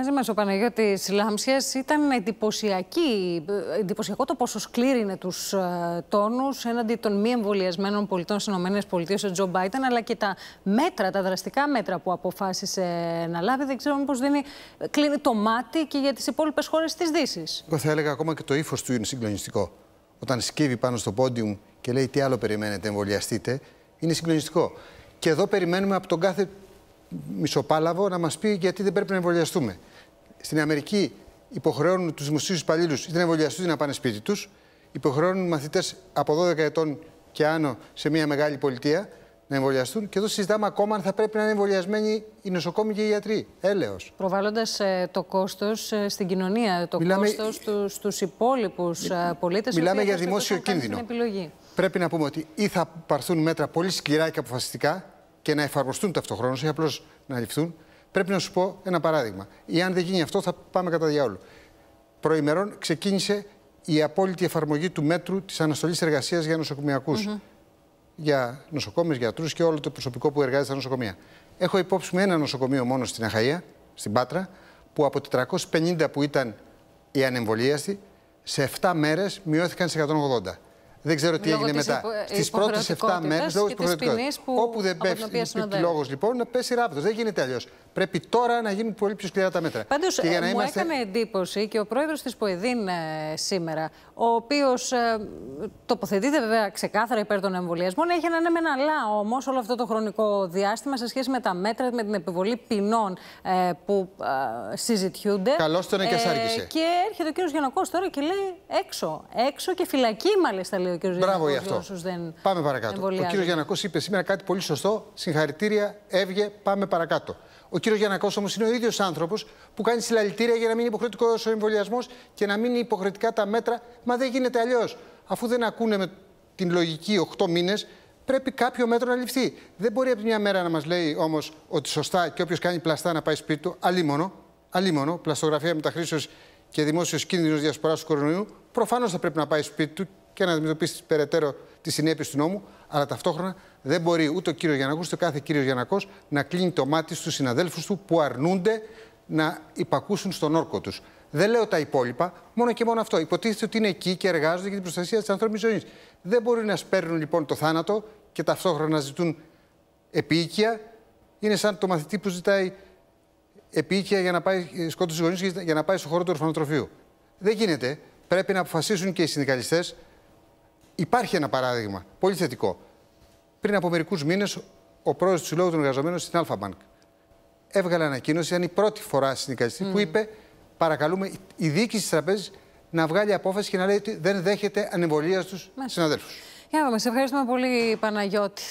Μαζί μας ο Παναγιώτης Λάμψια ήταν εντυπωσιακή, εντυπωσιακό το πόσο σκλήρινε τους ε, τόνους έναντι των μη εμβολιασμένων πολιτών στις ΗΠΑ ο Τζο Μπάιτεν, αλλά και τα μέτρα, τα δραστικά μέτρα που αποφάσισε να λάβει. Δεν ξέρω μήπως δίνει, κλείνει το μάτι και για τις υπόλοιπες χώρες της Δύσης. Εγώ θα έλεγα ακόμα και το ύφος του είναι συγκλονιστικό. Όταν σκύβει πάνω στο πόντιουμ και λέει τι άλλο περιμένετε, εμβολιαστείτε, είναι συγκλονιστικό. Και εδώ περιμένουμε από τον κάθε μισοπάλαβο να μας πει γιατί δεν πρέπει να εμβολιαστούμε στην Αμερική υποχρεώνουν τους δημοσίους υπαλλήλους είτε να εμβολιαστούν είτε να πάνε σπίτι τους, υποχρεώνουν μαθητές από 12 ετών και άνω σε μια μεγάλη πολιτεία να εμβολιαστούν. Και εδώ συζητάμε ακόμα αν θα πρέπει να είναι εμβολιασμένοι οι νοσοκόμοι και οι γιατροί. Έλεω. Προβάλλοντας ε, το κόστος ε, στην κοινωνία, το κόστος στους υπόλοιπους ε, πολίτες. Μιλάμε για δημόσιο κίνδυνο. Πρέπει να πούμε ότι ή θα πάρθουν μέτρα πολύ σκληρά και αποφασιστικά και να εφαρμοστούν ταυτοχρόνως, ή απλώς να ληφθούν, Πρέπει να σου πω ένα παράδειγμα. Ή αν δεν γίνει αυτό, θα πάμε κατά διάολο. Προημερών ξεκίνησε η απόλυτη εφαρμογή του μέτρου της αναστολής εργασίας για νοσοκομιακούς. Mm -hmm. Για νοσοκόμες, γιατρούς και όλο το προσωπικό που εργάζεται στα νοσοκομεία. Έχω υπόψη μου ένα νοσοκομείο μόνο στην Αχαία, στην Πάτρα, που από 450 που ήταν οι ανεμβολίαστοι, σε 7 μέρες μειώθηκαν σε 180. Δεν ξέρω τι έγινε μετά. Στις πρώτες 7 μέρε, Όπου δεν πέφτει λόγο λοιπόν, να πέσει ράβδο. Δεν γίνεται αλλιώς. Πρέπει τώρα να γίνουν πολύ πιο σκληρά τα μέτρα. Πάντως, μου είμαστε... έκανε εντύπωση και ο πρόεδρος της Ποεδίν ε, σήμερα, ο οποίος ε, τοποθετείται βέβαια ξεκάθαρα υπέρ των εμβολιασμών, έχει έναν εμένα αλλά όμως όλο αυτό το χρονικό διάστημα σε σχέση με τα μέτρα, με την επιβολή ποινών ε, που ε, συζητιούνται. Καλώς τον και ε, Και έρχεται ο κ. Γιανακός τώρα και λέει έξω. Έξω και φυλακή, μάλιστα, λέει ο κ. Γιανακό. για Δεν πάμε παρακάτω. Ο κύριος Γιανακός είπε σήμερα κάτι πολύ σωστό. Συγχαρητήρια, έβγε, πάμε παρακάτω. Ο κύριος Γιανακός όμως είναι ο ίδιος άνθρωπος που κάνει συλλαλητήρια για να μην είναι υποχρεωτικός ο εμβολιασμός και να μην είναι υποχρεωτικά τα μέτρα. Μα δεν γίνεται αλλιώς. Αφού δεν ακούνε με την λογική 8 μήνες, πρέπει κάποιο μέτρο να ληφθεί. Δεν μπορεί από τη μια μέρα να μας λέει όμως ότι σωστά και όποιος κάνει πλαστά να πάει σπίτι του, αλίμονο, αλίμονο πλαστογραφία μεταχρήσεως και δημόσιος κίνδυνος διασποράς του κορονοϊού, προφανώς θα πρέπει να πάει σπίτι του και να αντιμετωπίσει περαιτέρω τις συνέπειες του νόμου. Αλλά ταυτόχρονα δεν μπορεί ούτε ο κύριος Γιανακό, ούτε κάθε κύριος Γιανακός να κλείνει το μάτι στους συναδέλφους του που αρνούνται να υπακούσουν στον όρκο τους. Δεν λέω τα υπόλοιπα, μόνο και μόνο αυτό. Υποτίθεται ότι είναι εκεί και εργάζονται για την προστασία της ανθρώπινης ζωής. Δεν μπορεί να σπέρνουν λοιπόν το θάνατο και ταυτόχρονα να ζητούν επίοικια. Είναι σαν το μαθητή που ζητάει επίοικια για να πάει, σκότωση γονεί για να πάει στον χώρο του ορφανοτροφείου. Δεν γίνεται. Πρέπει να αποφασίσουν και οι συνδικαλιστές Υπάρχει ένα παράδειγμα πολύ θετικό. Πριν από μερικούς μήνες, ο πρόεδρος του Συλλόγου των Εργαζομένων στην Μπανκ έβγαλε ανακοίνωση, ήταν η πρώτη φορά στην mm. που είπε: Παρακαλούμε η διοίκηση της τραπέζης να βγάλει απόφαση και να λέει ότι δεν δέχεται ανεμβολίας στου συναδέλφου. Γεια μα, ευχαριστούμε πολύ, Παναγιώτη.